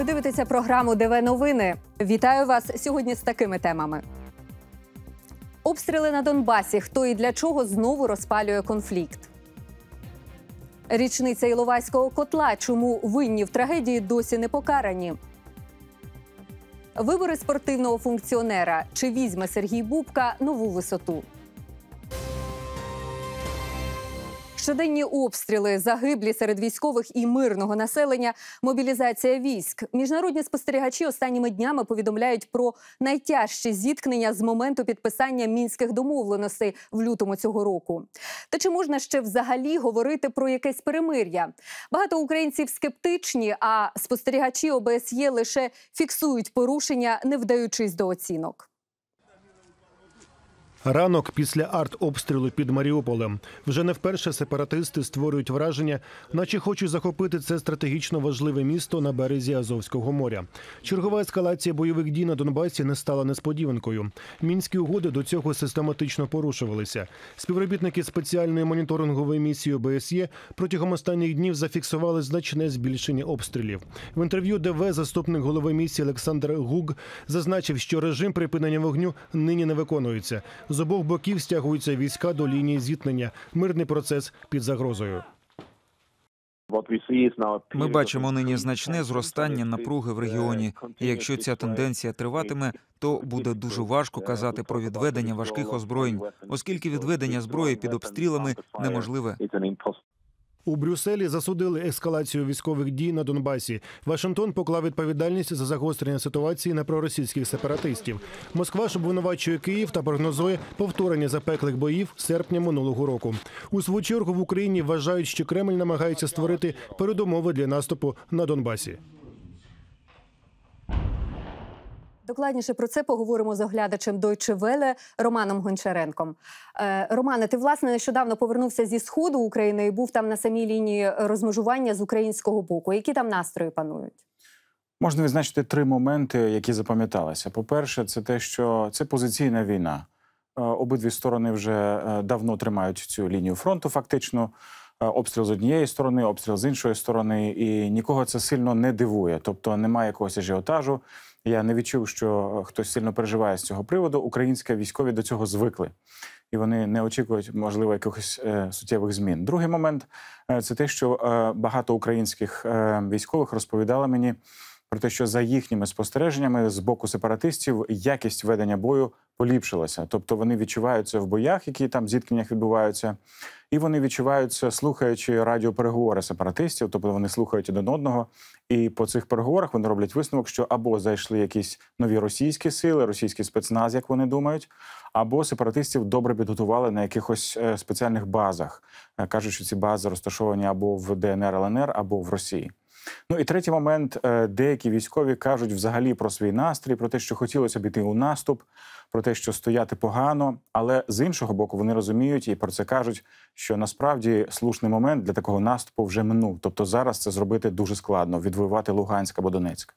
Ви дивитеся програму ДВ Новини. Вітаю вас сьогодні з такими темами. Обстріли на Донбасі. Хто і для чого знову розпалює конфлікт? Річниця Іловайського котла. Чому винні в трагедії досі не покарані? Вибори спортивного функціонера. Чи візьме Сергій Бубка нову висоту? Щоденні обстріли, загиблі серед військових і мирного населення, мобілізація військ. Міжнародні спостерігачі останніми днями повідомляють про найтяжчі зіткнення з моменту підписання мінських домовленостей в лютому цього року. Та чи можна ще взагалі говорити про якесь перемир'я? Багато українців скептичні, а спостерігачі ОБСЄ лише фіксують порушення, не вдаючись до оцінок. Ранок після артобстрілу під Маріуполем вже не вперше сепаратисти створюють враження, наче хочуть захопити це стратегічно важливе місто на березі Азовського моря. Чергова ескалація бойових дій на Донбасі не стала несподіванкою. Мінські угоди до цього систематично порушувалися. Співробітники спеціальної моніторингової місії ОБСЄ протягом останніх днів зафіксували значне збільшення обстрілів. В інтерв'ю ДВ заступник голови місії Олександр Гуг зазначив, що режим припинення вогню нині не виконується. З обох боків стягуються війська до лінії зіткнення. Мирний процес під загрозою. Ми бачимо нині значне зростання напруги в регіоні. І Якщо ця тенденція триватиме, то буде дуже важко казати про відведення важких озброєнь, оскільки відведення зброї під обстрілами неможливе. У Брюсселі засудили ескалацію військових дій на Донбасі. Вашингтон поклав відповідальність за загострення ситуації на проросійських сепаратистів. Москва ж обвинувачує Київ та прогнозує повторення запеклих боїв серпня минулого року. У свою чергу в Україні вважають, що Кремль намагається створити передумови для наступу на Донбасі. Докладніше про це поговоримо з оглядачем Deutsche Welle Романом Гончаренком. Е, Романе, ти власне нещодавно повернувся зі сходу України і був там на самій лінії розмежування з українського боку. Які там настрої панують? Можна відзначити три моменти, які запам'яталися. По-перше, це те, що це позиційна війна. Е, обидві сторони вже е, давно тримають цю лінію фронту. Фактично, обстріл з однієї сторони, обстріл з іншої сторони, і нікого це сильно не дивує, тобто немає якогось ажіотажу. Я не відчув, що е, хтось сильно переживає з цього приводу. Українські військові до цього звикли, і вони не очікують, можливо, якихось е, суттєвих змін. Другий момент е, це те, що багато українських військових розповідали мені про те, що за їхніми спостереженнями з боку сепаратистів якість ведення бою поліпшилася, тобто вони відчуваються в боях, які там зіткненнях відбуваються, і вони відчуваються, слухаючи радіопереговори сепаратистів, тобто вони слухають один одного. І по цих переговорах вони роблять висновок, що або зайшли якісь нові російські сили, російський спецназ, як вони думають, або сепаратистів добре підготували на якихось е, спеціальних базах, е, кажуть, що ці бази розташовані або в ДНР ЛНР, або в Росії. Ну і третій момент: е, деякі військові кажуть взагалі про свій настрій, про те, що хотілося б іти у наступ, про те, що стояти погано. Але з іншого боку, вони розуміють і про це кажуть, що насправді слушний момент для такого наступу вже минув. Тобто зараз це зробити дуже складно відвоювати Луганськ або Донецьк.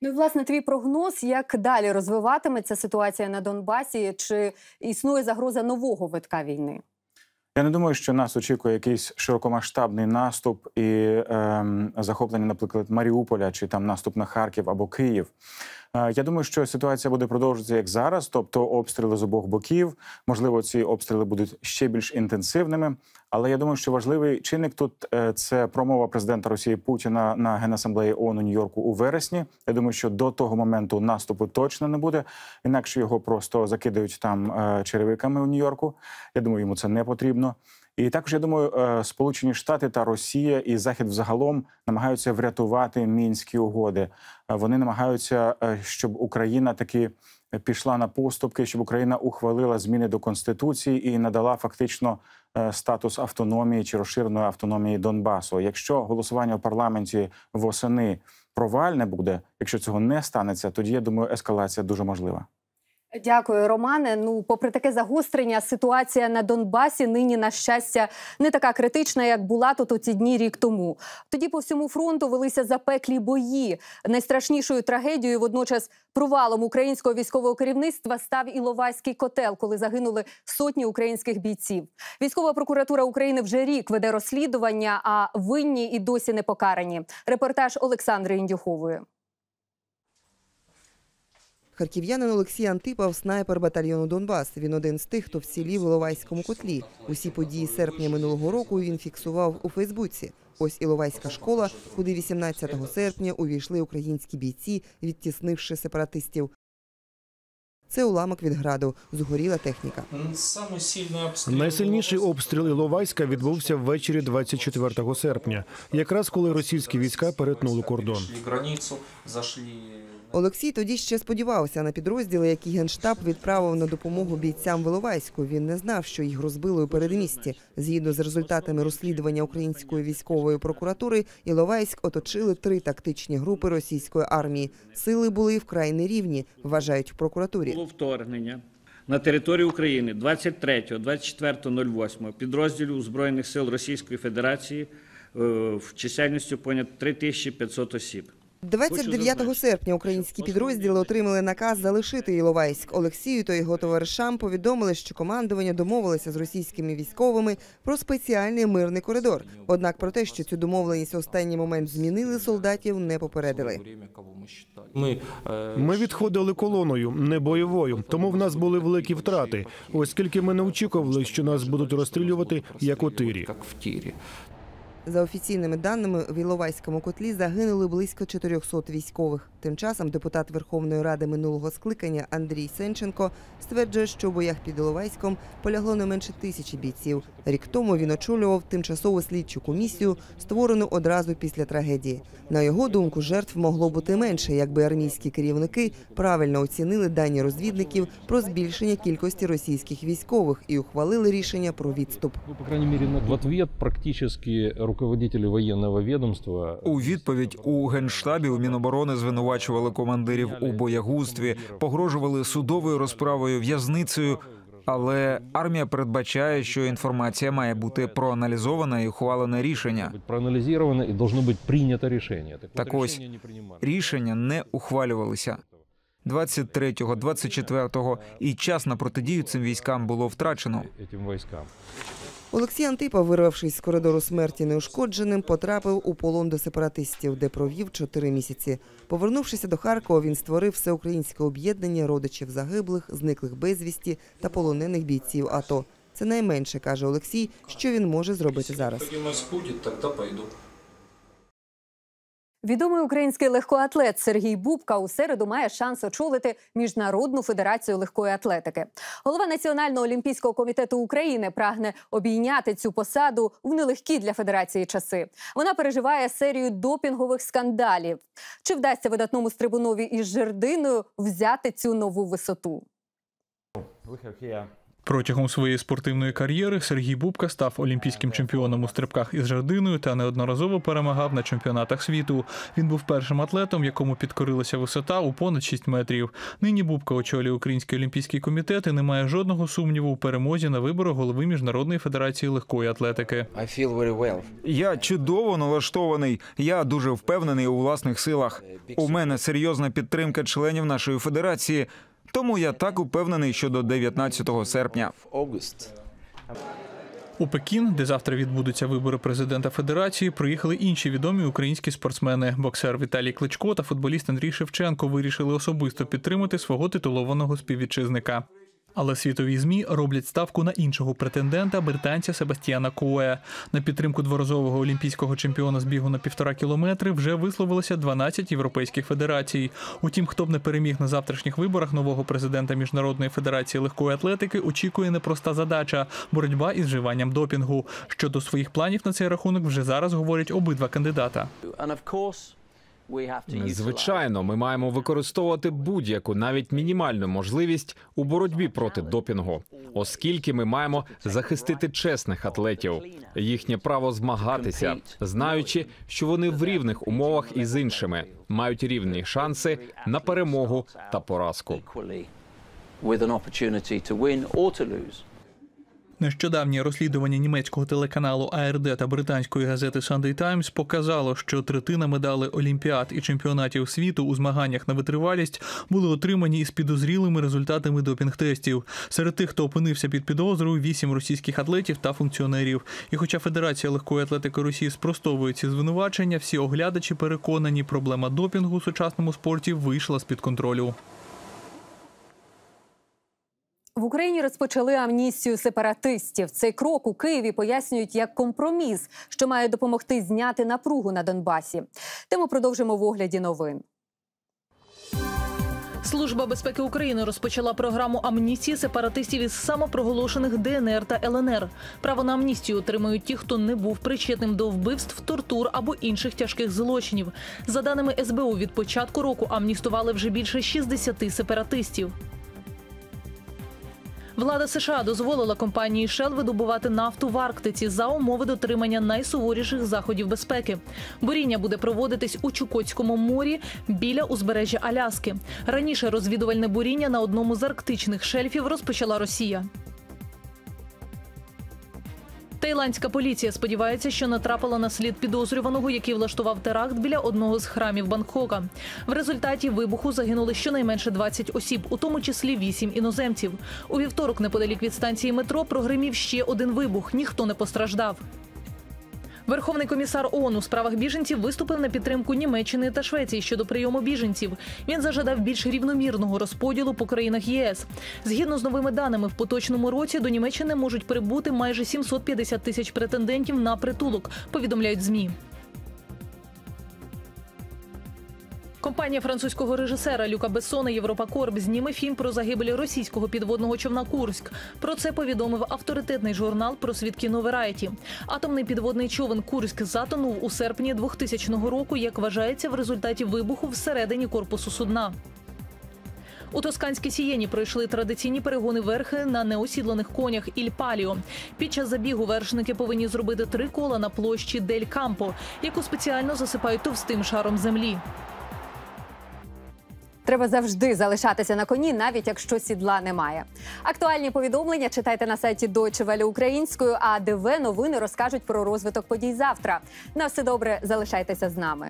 Ну, власне, твій прогноз, як далі розвиватиметься ситуація на Донбасі, чи існує загроза нового витка війни? Я не думаю, що нас очікує якийсь широкомасштабний наступ і е, захоплення, наприклад, Маріуполя чи там наступ на Харків або Київ. Е, я думаю, що ситуація буде продовжуватися як зараз, тобто обстріли з обох боків. Можливо, ці обстріли будуть ще більш інтенсивними, але я думаю, що важливий чинник тут е, це промова президента Росії Путіна на генасамблеї ООН у Нью-Йорку у вересні. Я думаю, що до того моменту наступу точно не буде, інакше його просто закидають там е, черевиками у Нью-Йорку. Я думаю, йому це не потрібно. І також я думаю, е, Сполучені Штати та Росія і Захід взагалом намагаються врятувати мінські угоди. Вони намагаються, щоб Україна таки пішла на поступки, щоб Україна ухвалила зміни до конституції і надала фактично Е, статус автономії чи розширеної автономії Донбасу. Якщо голосування в парламенті восени провальне буде, якщо цього не станеться, тоді я думаю, ескалація дуже можлива. Дякую, Романе. Ну, попри таке загострення, ситуація на Донбасі нині, на щастя, не така критична, як була тут у ці дні рік тому. Тоді по всьому фронту велися запеклі бої. Найстрашнішою трагедією, водночас, провалом українського військового керівництва став Іловайський котел, коли загинули сотні українських бійців. Військова прокуратура України вже рік веде розслідування, а винні і досі не покарані. Репортаж Олександри Індюхової. Харків'янин Олексій Антипов, снайпер батальйону Донбас. Він один з тих, хто вцілів у Ловайському котлі. Усі події серпня минулого року він фіксував у Фейсбуці. Ось Іловайська школа, куди 18 серпня увійшли українські бійці, відтіснивши сепаратистів. Це уламок від граду, згоріла техніка. Найсильніший обстріл Іловайська відбувся ввечері 24 серпня, якраз коли російські війська перетнули кордон. Олексій тоді ще сподівався на підрозділи, які генштаб відправив на допомогу бійцям Виловайську. Він не знав, що їх розбили у передмісті. Згідно з результатами розслідування української військової прокуратури, Іловайськ оточили три тактичні групи російської армії. Сили були вкрай нерівні, вважають в прокуратурі. Було вторгнення на територію України 23-24.08 підрозділів збройних сил Російської Федерації е, в чисельністю понад 3500 осіб. 29 серпня українські підрозділи отримали наказ залишити Іловайськ. Олексію та його товаришам повідомили, що командування домовилося з російськими військовими про спеціальний мирний коридор. Однак про те, що цю домовленість останній момент змінили, солдатів не попередили. Е, ми відходили колоною, не бойовою, тому в нас були великі втрати, оскільки ми не очікували, що нас будуть розстрілювати як у тирі. За офіційними даними, в Іловайському котлі загинули близько 400 військових. Тим часом депутат Верховної Ради минулого скликання Андрій Сенченко стверджує, що в боях під Іловайськом полягло не менше тисячі бійців. Рік тому він очолював тимчасову слідчу комісію, створену одразу після трагедії. На його думку, жертв могло бути менше, якби армійські керівники правильно оцінили дані розвідників про збільшення кількості російських військових і ухвалили рішення про відступ. Ну, по крайній мірі на практично руководителі воєнного відомства. У відповідь у генштабі у міноборони звинувачували командирів у боягузтві, погрожували судовою розправою в'язницею. Але армія передбачає, що інформація має бути проаналізована і ухвалене рішення. Проаналізовано і має бути прийнято рішення. Так, так ось рішення не ухвалювалися. 23-го, 24-го. І час на протидію цим військам було втрачено. Олексій Антипа, вирвавшись з коридору смерті неушкодженим, потрапив у полон до сепаратистів, де провів чотири місяці. Повернувшися до Харкова, він створив всеукраїнське об'єднання родичів загиблих, зниклих безвісті та полонених бійців. АТО. це найменше каже Олексій, що він може зробити зараз. Тоді нас тоді пойду. Відомий український легкоатлет Сергій Бубка у середу має шанс очолити міжнародну федерацію легкої атлетики. Голова Національного олімпійського комітету України прагне обійняти цю посаду в нелегкі для федерації часи. Вона переживає серію допінгових скандалів. Чи вдасться видатному стрибунові із жердиною взяти цю нову висоту? Протягом своєї спортивної кар'єри Сергій Бубка став олімпійським чемпіоном у стрибках із жердиною та неодноразово перемагав на чемпіонатах світу. Він був першим атлетом, якому підкорилася висота у понад 6 метрів. Нині Бубка очолює Український олімпійський комітет і не має жодного сумніву у перемозі на виборах голови міжнародної федерації легкої атлетики. Well. Я чудово налаштований. Я дуже впевнений у власних силах. У мене серйозна підтримка членів нашої федерації. Тому я так упевнений, що до 19 серпня. У Пекін, де завтра відбудуться вибори президента Федерації, приїхали інші відомі українські спортсмени. Боксер Віталій Кличко та футболіст Андрій Шевченко вирішили особисто підтримати свого титулованого співвітчизника. Але світові змі роблять ставку на іншого претендента британця Себастьяна Кое. На підтримку дворазового олімпійського чемпіона з бігу на півтора кілометри вже висловилося 12 європейських федерацій. Утім, хто б не переміг на завтрашніх виборах нового президента міжнародної федерації легкої атлетики, очікує непроста задача боротьба із вживанням допінгу. Щодо своїх планів на цей рахунок вже зараз говорять обидва кандидата. Звичайно, ми маємо використовувати будь-яку, навіть мінімальну можливість у боротьбі проти допінгу, оскільки ми маємо захистити чесних атлетів, їхнє право змагатися, знаючи, що вони в рівних умовах із іншими мають рівні шанси на перемогу та поразку. Нещодавнє розслідування німецького телеканалу АРД та британської газети Sunday Times показало, що третина медалей олімпіад і чемпіонатів світу у змаганнях на витривалість були отримані із підозрілими результатами допінг-тестів. Серед тих, хто опинився під підозрою, вісім російських атлетів та функціонерів. І, хоча Федерація легкої атлетики Росії спростовує ці звинувачення, всі оглядачі переконані, проблема допінгу у сучасному спорті вийшла з під контролю. В Україні розпочали амністію сепаратистів. Цей крок у Києві пояснюють як компроміс, що має допомогти зняти напругу на Донбасі. Тему продовжимо в огляді новин. Служба безпеки України розпочала програму амністії сепаратистів із самопроголошених ДНР та ЛНР. Право на амністію отримують ті, хто не був причетним до вбивств, тортур або інших тяжких злочинів. За даними СБУ, від початку року амністували вже більше 60 сепаратистів. Влада США дозволила компанії Shell видобувати нафту в Арктиці за умови дотримання найсуворіших заходів безпеки. Буріння буде проводитись у Чукотському морі біля узбережжя Аляски. Раніше розвідувальне буріння на одному з арктичних шельфів розпочала Росія. Таїландська поліція сподівається, що натрапила на слід підозрюваного, який влаштував теракт біля одного з храмів Бангкока. В результаті вибуху загинули щонайменше 20 осіб, у тому числі 8 іноземців. У вівторок, неподалік від станції метро, прогримів ще один вибух. Ніхто не постраждав. Верховний комісар ООН у справах біженців виступив на підтримку Німеччини та Швеції щодо прийому біженців. Він зажадав більш рівномірного розподілу по країнах ЄС. Згідно з новими даними, в поточному році до Німеччини можуть прибути майже 750 тисяч претендентів на притулок. Повідомляють змі. Компанія французького режисера Люка Бессона Корб зніме фільм про загибель російського підводного човна Курськ. Про це повідомив авторитетний журнал «Просвіт кіно Верайті». Атомний підводний човен Курськ затонув у серпні 2000 року, як вважається, в результаті вибуху всередині корпусу судна. У Тосканській сієні пройшли традиційні перегони верхи на неосідланих конях паліо. Під час забігу вершники повинні зробити три кола на площі Дель Кампо, яку спеціально засипають товстим шаром землі. Треба завжди залишатися на коні, навіть якщо сідла немає. Актуальні повідомлення читайте на сайті Deutsche Welle українською. А ДВ новини розкажуть про розвиток подій завтра. На все добре, залишайтеся з нами.